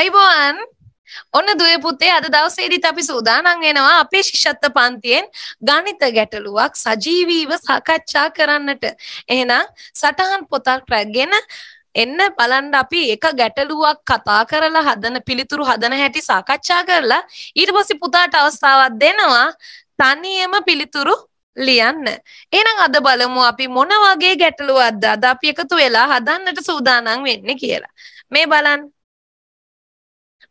අයිබෝවන් ඔන්න දුව පුතේ අද දවසේදීත් අපි සූදානම් වෙනවා අපේ ශිෂ්‍යත්ව පන්තියෙන් ගණිත ගැටලුවක් සජීවීව සාකච්ඡා කරන්නට. එහෙනම් සටහන් පොතක් රැගෙන එන්න බලන්න අපි එක ගැටලුවක් කතා කරලා හදන පිළිතුරු හදන හැටි සාකච්ඡා කරලා ඊට පස්සේ පුතාට අවස්ථාවක් දෙනවා තනියම පිළිතුරු ලියන්න. එහෙනම් අද බලමු අපි මොන වගේ ගැටලුවක්ද අද අපි එකතු වෙලා හදන්නට සූදානම් වෙන්නේ කියලා. මේ බලන්න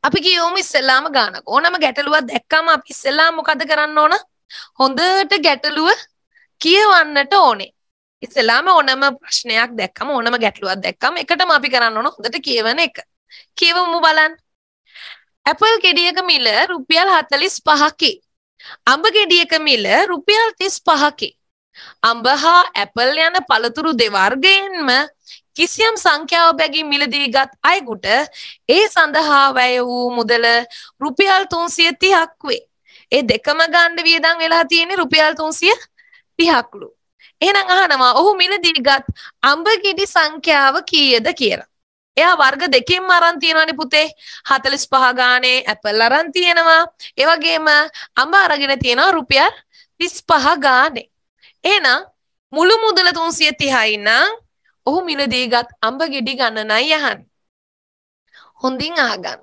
අපි කියෝම ඉස්සෙල්ලාම ගානක් ඕනම ගැටලුවක් දැක්කම අපි ඉස්සෙල්ලා මොකද කරන්න ඕන හොඳට ගැටලුව කියවන්නට ඕනේ ඉස්සෙල්ලාම ඕනම ප්‍රශ්නයක් දැක්කම ඕනම ගැටලුවක් දැක්කම එකටම අපි කරන්න ඕන හොඳට කියවන එක කියවමු බලන්න ඇපල් ගෙඩියක මිල රුපියල් 45කි අඹ ගෙඩියක මිල රුපියල් 35කි අඹ හා ඇපල් යන පළතුරු දෙවර්ගයෙන්ම කිසියම් සංඛ්‍යාව බැගින් මිලදී ගත් අයකුට ඒ සඳහා වැය වූ මුදල රුපියල් 330ක් වේ. ඒ දෙකම ගන්න වියදම් වෙලා තියෙන්නේ රුපියල් 330ක්ලු. එහෙනම් අහනවා ඔහු මිලදී ගත් අඹගිඩි සංඛ්‍යාව කීයද කියලා. එයා වර්ග දෙකෙන්ම අරන් තියෙනවානේ පුතේ 45 ගානේ ඇපල් අරන් තියෙනවා ඒ වගේම අඹ අරගෙන තියෙනවා රුපියල් 35 ගානේ එහෙනම් මුළු මුදල 330යි නම් ඔහු මිලදීගත් අඹ ගෙඩි ගණනයි යහන්. හොඳින් අහගන්න.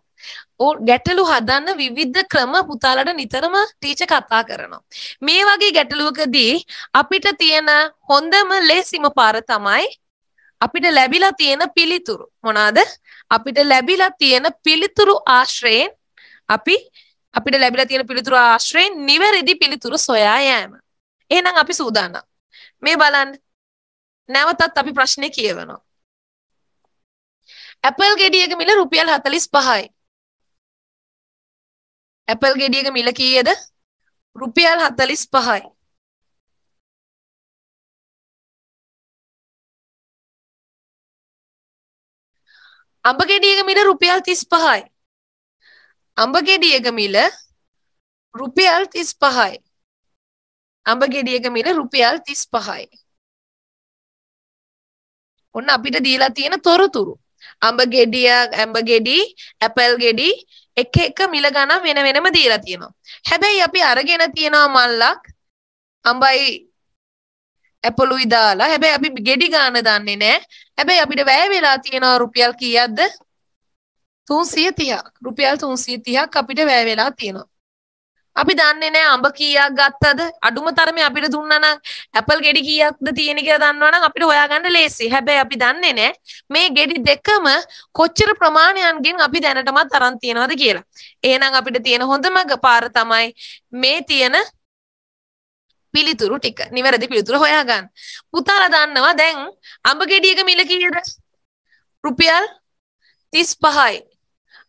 ඕ ගැටලු හදන්න විවිධ ක්‍රම පුතාලට නිතරම ටීචර් කතා කරනවා. මේ වගේ ගැටලුවකදී අපිට තියෙන හොඳම ලේසිම පාර තමයි අපිට ලැබිලා තියෙන පිළිතුරු. මොනවාද? අපිට ලැබිලා තියෙන පිළිතුරු ආශ්‍රයෙන් අපි අපිට ලැබිලා තියෙන පිළිතුරු ආශ්‍රයෙන් නිවැරදි පිළිතුරු සොයා යෑම. එහෙනම් අපි සූදානම්. මේ බලන්න නැවතත් අපි ප්‍රශ්නේ කියවනවා. ඇපල් ගෙඩියක මිල රුපියල් 45යි. ඇපල් ගෙඩියක මිල කීයද? රුපියල් 45යි. අඹ ගෙඩියක මිල රුපියල් 35යි. අඹ ගෙඩියක මිල රුපියල් 35යි. අඹ ගෙඩියක මිල රුපියල් 35යි. ඔන්න අපිට දීලා තියෙන තොරතුරු. අඹ ගෙඩිය, ඇඹ ගෙඩි, ඇපල් ගෙඩි එක එක මිල ගණන් වෙන වෙනම දීලා තියෙනවා. හැබැයි අපි අරගෙන තියෙනවා මල්ලක් අඹයි ඇපලුයි දාලා. හැබැයි අපි ගෙඩි ගාන දන්නේ නැහැ. හැබැයි අපිට වැය වෙලා තියෙනවා රුපියල් කීයක්ද? 330ක්. රුපියල් 330ක් අපිට වැය වෙලා තියෙනවා. අපි දන්නේ නෑ අඹ කීයක් ගත්තද අඩුම තරමේ අපිට දුන්නා ඇපල් ගෙඩි කීයක්ද තියෙන කියලා දන්නවනම් අපිට හොයාගන්න ලේසි. හැබැයි අපි දන්නේ නෑ මේ ගෙඩි දෙකම කොච්චර ප්‍රමාණයන්ගෙන් අපි දැනටමත් අරන් තියනවද කියලා. එහෙනම් අපිට තියෙන හොඳම පාර තමයි මේ තියෙන පිළිතුරු ටික. නිවැරදි පිළිතුර හොයාගන්න. පුතාලා දන්නවා දැන් අඹ ගෙඩියක මිල කීයද? රුපියල් 35යි.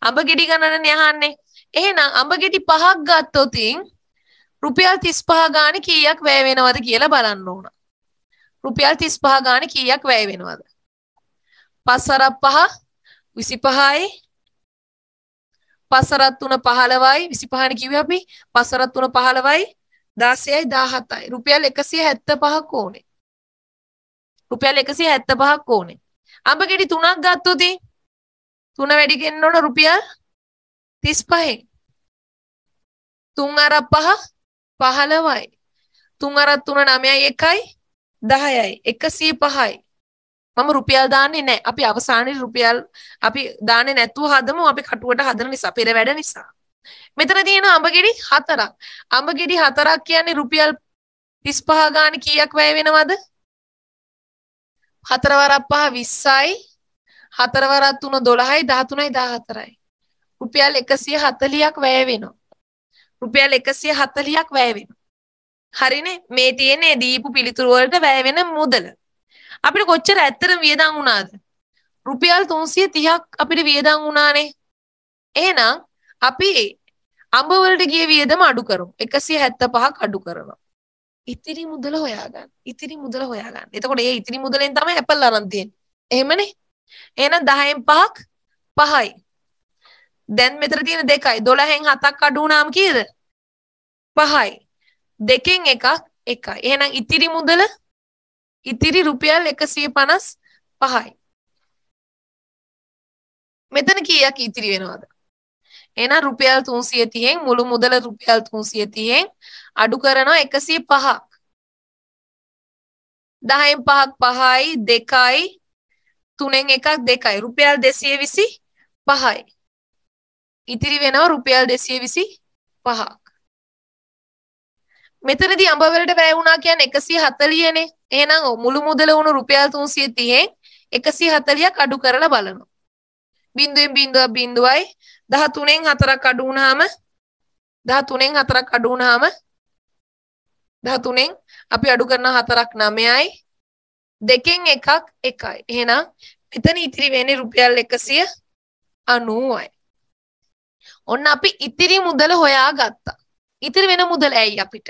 අඹ ගෙඩි ගණනනේ අහන්නේ. එහෙනම් අඹ ගෙඩි පහක් ගත්තොතින් රුපියල් 35 ගානේ කීයක් වැය වෙනවද කියලා බලන්න ඕන. රුපියල් 35 ගානේ කීයක් වැය වෙනවද? 5 හරක් 5 25යි 5 හරක් 3 15යි 25 නේ කිව්වේ අපි 5 හරක් 3 15යි 16යි 17යි රුපියල් 175ක් ඕනේ. රුපියල් 175ක් ඕනේ. අඹ ගෙඩි 3ක් ගත්තොතින් 3 වැඩි ගන්න ඕන රුපියල් 35 තුන් අර පහ 15යි තුන් අර තුන 9යි 1යි 10යි 105යි මම රුපියල් දාන්නේ නැහැ අපි අවසානයේ රුපියල් අපි දාන්නේ නැතුව හදමු අපි කටුවට හදන නිසා පෙර වැඩ නිසා මෙතන තියෙන අඹගෙඩි හතරක් අඹගෙඩි හතරක් කියන්නේ රුපියල් 35 ගානේ කීයක් වැය වෙනවද හතරවරක් පහ 20යි හතරවරක් තුන 12යි 13යි 14යි රුපියල් 140ක් වැය වෙනවා. රුපියල් 140ක් වැය වෙනවා. හරිනේ මේ තියෙන්නේ දීපු පිළිතුරු වලට වැය වෙන මුදල. අපිට කොච්චර ඇත්තටම වියදම් වුණාද? රුපියල් 330ක් අපිට වියදම් වුණානේ. එහෙනම් අපි අඹ වලට ගිය වියදම අඩු කරමු. 175ක් අඩු කරනවා. ඉතිරි මුදල හොයාගන්න. ඉතිරි මුදල හොයාගන්න. එතකොට ඒ ඉතිරි මුදලෙන් තමයි Apple අරන් තියෙන්නේ. එහෙමනේ. එහෙනම් 10න් 5ක් 5යි. දැන් මෙතර තියෙන දෙකයි 12න් 7ක් අඩු වුණාම කීයද 5යි දෙකෙන් එකක් එකයි එහෙනම් ඉතිරි මුදල ඉතිරි රුපියල් 155යි මෙතන කීයක් ඉතිරි වෙනවද එහෙනම් රුපියල් 330න් මුළු මුදල රුපියල් 330න් අඩු කරනවා 105ක් 10න් 5ක් 5යි 2යි 3න් 1ක් 2යි රුපියල් 225යි ඉතිරි වෙනවා රුපියල් 225ක්. මෙතනදී අඹවලට වැය වුණා කියන්නේ 140නේ. එහෙනම් මුළු මුදල වුණු රුපියල් 330න් 140ක් අඩු කරලා බලනවා. බින්දුවෙන් බින්දුවක් බින්දුවයි 13න් 4ක් අඩු වුණාම 13න් 4ක් අඩු වුණාම 13න් අපි අඩු කරන 4ක් 9යි දෙකෙන් එකක් එකයි. එහෙනම් මෙතන ඉතිරි වෙන්නේ රුපියල් 190යි. ඔන්න අපි ඉතිරි මුදල හොයා ගත්තා. ඉතිරි වෙන මුදල් ඇයි අපිට?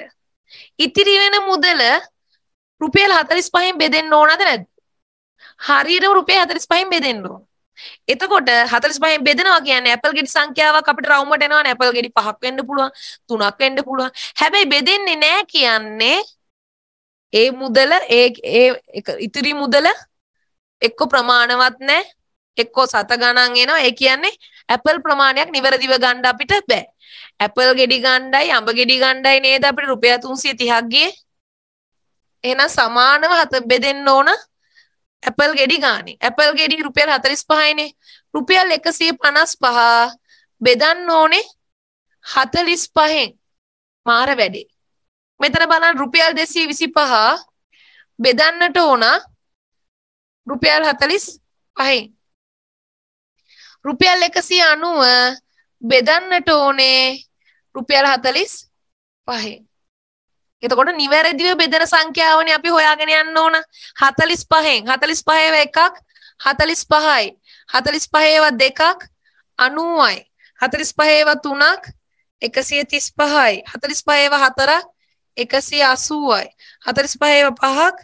ඉතිරි වෙන මුදල රුපියල් 45න් බෙදෙන්න ඕනද නැද්ද? හරියටම රුපියල් 45න් බෙදෙන්න ඕන. එතකොට 45න් බෙදනවා කියන්නේ ඇපල් ගෙඩි සංඛ්‍යාවක් අපිට රවුමට එනවනේ ඇපල් ගෙඩි පහක් වෙන්න පුළුවන්, තුනක් වෙන්න පුළුවන්. හැබැයි බෙදෙන්නේ නැහැ කියන්නේ ඒ මුදල ඒ ඒ ඉතිරි මුදල එක්ක ප්‍රමාණවත් නැහැ එක්කෝ සත ගණන් එනවා. ඒ කියන්නේ ඇපල් ප්‍රමාණයක් නිවැරදිව ගන්න අපිට බෑ. ඇපල් ගෙඩි ගණ්ඩයි අඹ ගෙඩි ගණ්ඩයි නේද අපිට රුපියල් 330ක් ගියේ. එහෙනම් සමානව හත බෙදෙන්න ඕන ඇපල් ගෙඩි ගානේ. ඇපල් ගෙඩි රුපියල් 45යිනේ. රුපියල් 155 බෙදන්න ඕනේ 45න්. මාර වැඩි. මෙතන බලන්න රුපියල් 225 බෙදන්නට ඕන රුපියල් 45යි. රුපියල් 190 බෙදන්නට ඕනේ රුපියල් 45. එතකොට නිවැරදිව බෙදන සංඛ්‍යාවනේ අපි හොයාගෙන යන්න ඕන. 45න් 45ව එකක් 45යි. 45ව දෙකක් 90යි. 45ව තුනක් 135යි. 45ව හතරක් 180යි. 45ව පහක්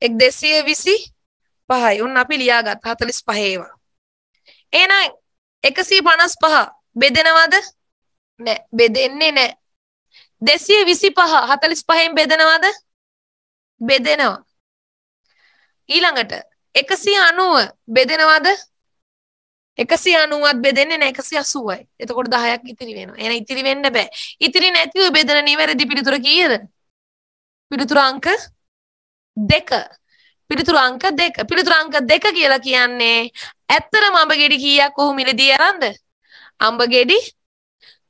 1225යි. උන් අපි ලියාගත් 45ව. එහෙනම් 155 බෙදෙනවද? නෑ බෙදෙන්නේ නෑ. 225 45න් බෙදෙනවද? බෙදෙනවා. ඊළඟට 190 බෙදෙනවද? 190ත් බෙදෙන්නේ නැහැ 180යි. එතකොට 10ක් ඉතිරි වෙනවා. එහෙනම් ඉතිරි වෙන්න බෑ. ඉතිරි නැතිව බෙදෙන නිවැරදි පිළිතුර කීයද? පිළිතුර අංක 2. පිළිතුර අංක 2. පිළිතුර අංක 2 කියලා කියන්නේ ඇත්තටම අඹ ගෙඩි කීයක් ඔහු මිලදී අරන්ද? අඹ ගෙඩි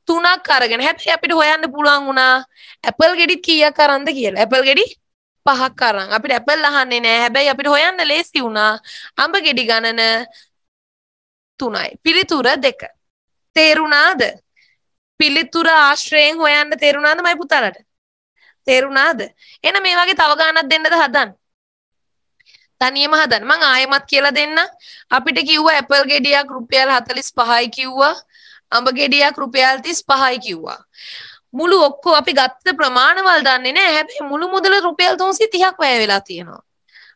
තුනක් අරගෙන හැබැයි අපිට හොයන්න පුළුවන් වුණා ඇපල් ගෙඩි කීයක් අරන්ද කියලා. ඇපල් ගෙඩි පහක් අරන්. අපිට ඇපල් අහන්නේ නෑ. හැබැයි අපිට හොයන්න ලේසි වුණා අඹ ගෙඩි ගණන තුනයි. පිළිතුර දෙක. තේරුණාද? පිළිතුර ආශ්‍රයෙන් හොයන්න තේරුණාද මයි පුතාලට? තේරුණාද? එහෙනම් මේ වගේ තව ගානක් දෙන්නද හදන්නේ? තනියම හදන්න. මං ආයෙමත් කියලා දෙන්න. අපිට කිව්වා ඇපල් ගෙඩියක් රුපියල් 45යි කිව්වා. අඹ ගෙඩියක් රුපියල් 35යි කිව්වා. මුළු ඔක්කොම අපි ගත්ත ප්‍රමාණවල් දන්නේ නැහැ. හැබැයි මුළු මුදල රුපියල් 330ක් වැය වෙලා තියෙනවා.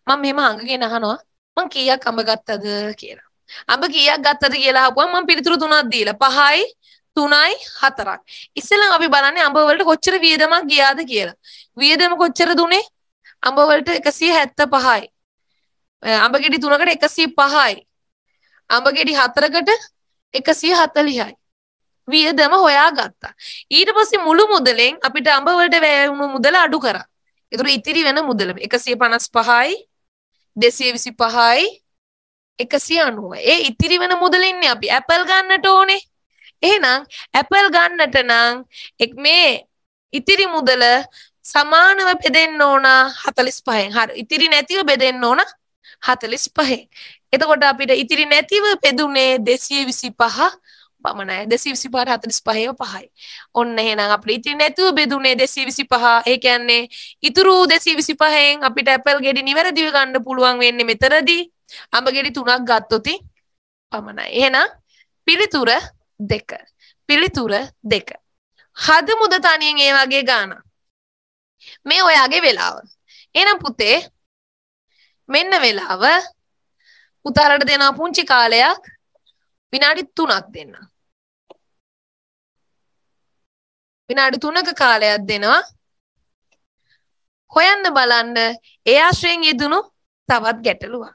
මම මෙහෙම අඟගෙන අහනවා මං කීයක් අඹ ගත්තද කියලා. අඹ කීයක් ගත්තද කියලා අහුවම මං පිළිතුරු තුනක් දීලා 5යි තුනයි හතරක්. ඉස්සෙල්ලා අපි බලන්නේ අඹ වලට කොච්චර වියදමක් ගියාද කියලා. වියදම කොච්චර දුනේ? අඹ වලට 175යි. අඹ ගෙඩි 3කට 105යි. අඹ ගෙඩි 4කට 140යි. වියදම හොයාගත්තා. ඊට පස්සේ මුළු මුදලෙන් අපිට අඹ වලට වැය වුණු මුදල අඩු කරා. ඒතර ඉතිරි වෙන මුදල 155යි 225යි 190. ඒ ඉතිරි වෙන මුදලින්නේ අපි ඇපල් ගන්නට ඕනේ. එහෙනම් ඇපල් ගන්නට නම් එක් මේ ඉතිරි මුදල සමානව බෙදෙන්න ඕන 45න්. හරි. ඉතිරි නැතිව බෙදෙන්න ඕන හතලිස් පහෙන්. එතකොට අපිට ඉතිරි නැතිව පෙදුනේ දෙසිය විසි පහ පමණයි දෙසී විසි පාට හතලිස් පහව පහයි. ඔන්න එහෙනම් අපිට ඉතිරි නැතුව බෙදුනේ දෙසී විසි පහ ඒ කියන්නේ ඉතුරු දෙසී විසි පහෙන් අපිට ඇපල් ගෙඩි නිවැරදිව ගන්න පුළුවන් වෙන්නේ මෙතරදී අඹ ගෙඩි තුනක් ගත්තොති පමණයි. එහෙනම් පිළිතුර දෙක. පිළිතුර දෙක. හද මුද තනියෙන් ඒ වගේ ගාන. මේ ඔයාගේ වෙලාව. එනම් පුතේ මෙන්න වෙලාව පුතාලට දෙනා පුංචි කාලයක් විනාඩි 3ක් දෙන්න. විනාඩි 3ක කාලයක් දෙනවා. හොයන්න බලන්න ඒ ආශ්‍රයෙන් යෙදුණු තවත් ගැටලුවක්.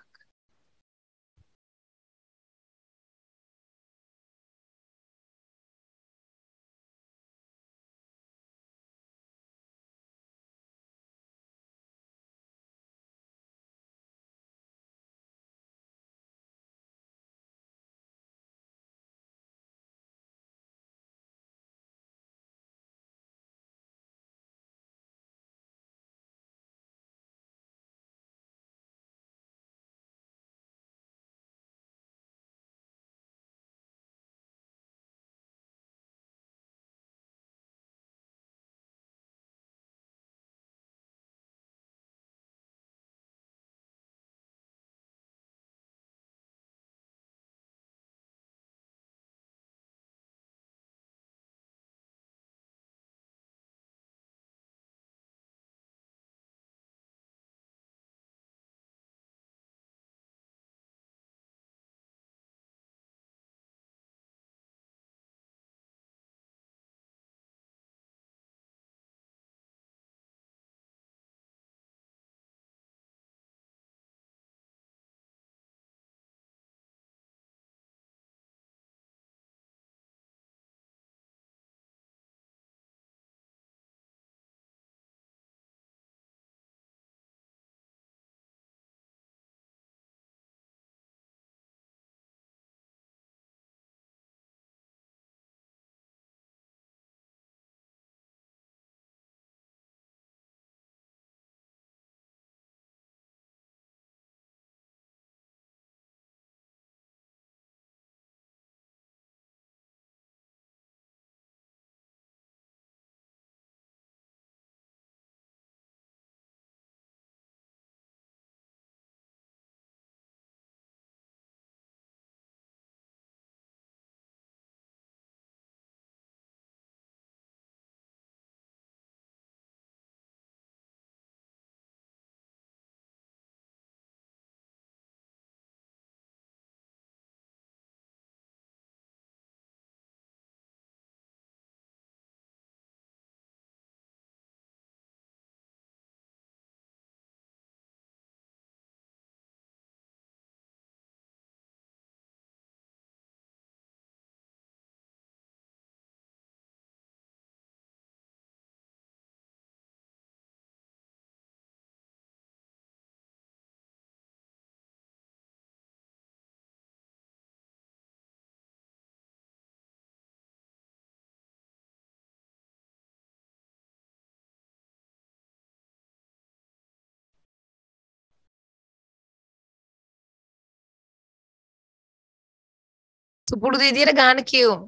සුපුරුදු විදියට ගාන කියවමු.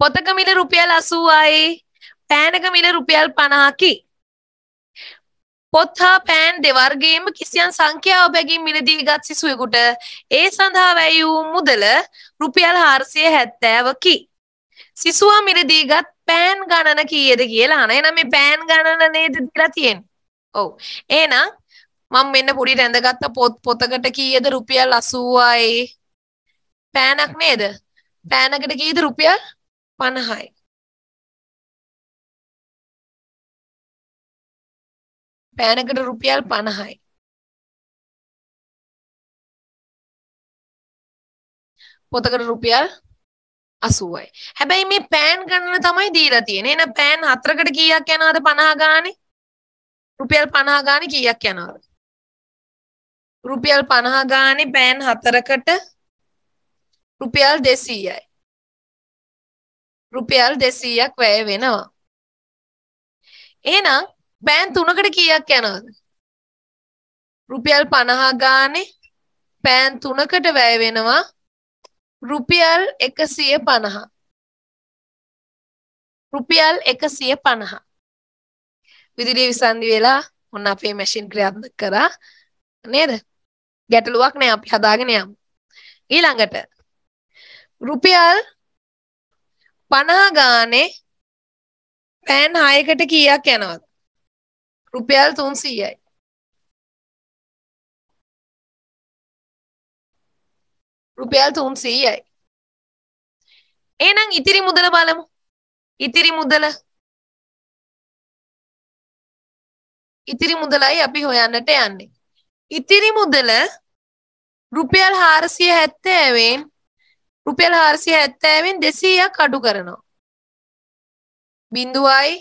පොතක මිල රුපියල් 80යි, පෑනක මිල රුපියල් 50කි. පොත් හා පෑන් දෙවර්ගයේම කිසියම් සංඛ්‍යාව බැගින් මිලදීගත් සිසුවෙකුට ඒ සඳහා වැය වූ මුදල රුපියල් 470කි. සිසුවා මිලදීගත් පෑන් ගණන කීයද කියලා අහන. එහෙනම් මේ පෑන් ගණන නේද දීලා තියෙන්නේ. ඔව්. එහෙනම් මම මෙන්න පොඩි රැඳගත්ත පොත් පොතකට කීයද රුපියල් 80යි. පෑනක් නේද? පෑනකට කීයද රුපියල් 50යි. පෑනකට රුපියල් 50යි. පොතකට රුපියල් 80යි. හැබැයි මේ පෑන් ගණන තමයි දීලා තියෙන්නේ. එහෙනම් පෑන් හතරකට කීයක් යනවද 50 ගානේ? රුපියල් 50 ගානේ කීයක් යනවද? රුපියල් 50 ගානේ පෑන් හතරකට රුපියල් දෙසීයයි. රුපියල් දෙසීයක් වැය වෙනවා. එහෙනම් පෑන් තුනකට කීයක් යනවද? රුපියල් පණහා ගානේ පෑන් තුනකට වැය වෙනවා රුපියල් එකසිය පණහා. රුපියල් එකසිය පණහා. විදුලිය විසන්ධි වෙලා ඔන්න අපේ මැෂින් ක්‍රියාත්මක කරා නේද? ගැටලුවක් නෑ අපි හදාගෙන යමු. ඊළඟට රුපියල් පණහා ගානේ පෑන් හයකට කීයක් යනවද රුපියල් තුන්සීයයි රුපියල් තුන්සීයයි එහෙනම් ඉතිරි මුදල බලමු ඉතිරි මුදල ඉතිරි මුදලයි අපි හොයන්නට යන්නේ ඉතිරි මුදල රුපියල් හාරසිය හැත්තෑවෙන් රුපියල් හාරසිය ඇත්තෑවෙන් දෙසීයක් අඩු කරනවා. බිඳුවයි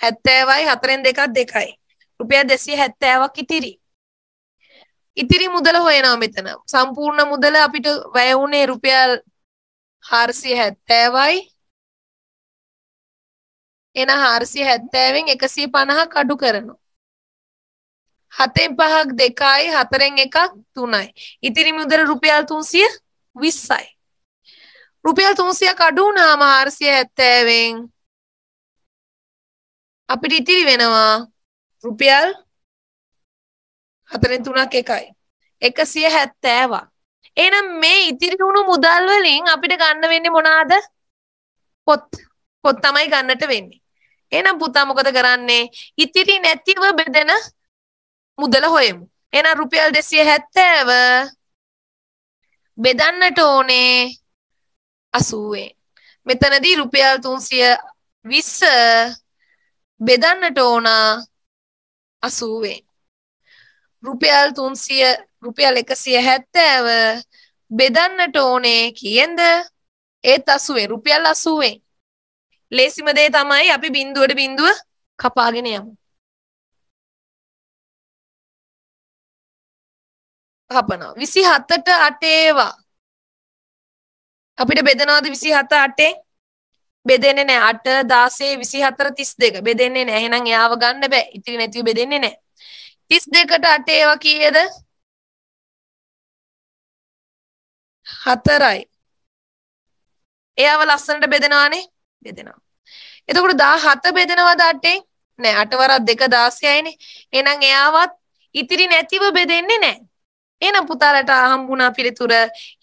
හැත්තෑවයි හතරෙන් දෙකක් දෙකයි. රුපියල් දෙසිය හැත්තෑවක් ඉතිරි. ඉතිරි මුදල හොයනවා මෙතන. සම්පූර්ණ මුදල අපිට වැය වුණේ රුපියල් හාරසිය හැත්තෑවයි එන හාරසිය හැත්තෑවෙන් එකසිය පණහක් අඩු කරනවා. හතෙන් පහක් දෙකයි හතරෙන් එකක් තුනයි. ඉතිරි මුදල රුපියල් තුන්සිය විස්සයි. රුපියල් තුන්සියක් අඩුනාම හාරසිය ඇත්තෑවෙන් අපිට ඉතිරි වෙනවා රුපියල් හතරෙන් තුනක් එකයි එකසිය හැත්තෑවා එනම් මේ ඉතිරි වුණු මුදල් වලින් අපිට ගන්න වෙන්නේ මොනාද පොත් පොත් තමයි ගන්නට වෙන්නේ එහෙනම් පුතා මොකද කරන්නේ ඉතිරි නැතිව බෙදෙන මුදල හොයමු එහෙනම් රුපියල් 270 බෙදන්නට ඕනේ අසූුවෙන්. මෙතනදී රුපියල් තුන්සිය විස්ස බෙදන්නට ඕන අසූුවෙන්. රුපියල් තුන්සිය රුපියල් එකසිය හැත්තෑව බෙදන්නට ඕනේ කියෙන්ද ඒත් අසුවේ රුපියල් අසුවෙන් ලේසිම දේ තමයි අපි බින්දුවට බින්දුව කපාගෙන යමු. කපනවා. විසි හත්තට අටේවා අපිට බෙදනවාද 27 8 බෙදෙන්නේ නැහැ 8 16 24 32 බෙදෙන්නේ නැහැ එහෙනම් එයාව ගන්න බෑ ඉතිරි නැතිව බෙදෙන්නේ නැහැ 32ට 8 ඒවා කීයද 4යි එයාව ලස්සනට බෙදෙනවානේ බෙදෙනවා එතකොට 17 බෙදෙනවද 8 නෑ 8 වරක් 2 16යිනේ එහෙනම් එයාවත් ඉතිරි නැතිව බෙදෙන්නේ නැහැ එන පුතාලට හම්බුණා පිළිතුර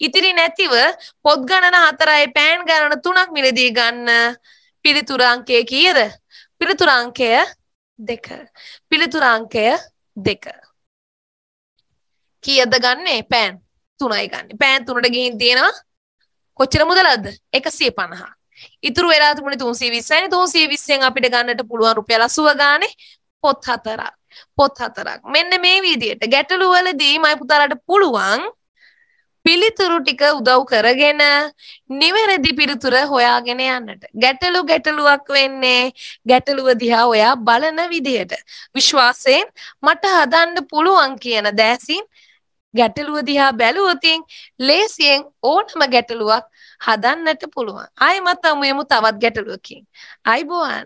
ඉතිරි නැතිව පොත් ගණන හතරයි පෑන් ගණන තුනක් මිලදී ගන්න පිළිතුර අංකය කීයද? පිළිතුර අංකය 2. පිළිතුර අංකය 2. කීයද ගන්නේ? පෑන් 3යි ගන්නේ. පෑන් 3ට ගිහින් තියෙනවා කොච්චර මුදලද? 150. ඉතුරු වෙලා තිබුණේ 320යි. 320න් අපිට ගන්නට පුළුවන් රුපියල් 80 ගානේ පොත් හතරක්. පොත් හතරක්. මෙන්න මේ විදියට ගැටලුවලදී මයි පුතාලට පුළුවන් පිළිතුරු ටික උදව් කරගෙන නිවැරදි පිළිතුර හොයාගෙන යන්නට. ගැටලු ගැටලුවක් වෙන්නේ ගැටලුව දිහා ඔයා බලන විදියට. විශ්වාසයෙන් මට හදන්න පුළුවන් කියන දැසින් ගැටලුව දිහා බැලුවොතින් ලේසියෙන් ඕනම ගැටලුවක් හදන්නට පුළුවන්. ආයෙමත් අමු යමු තවත් ගැටලුවකින්. අයිබෝවන්.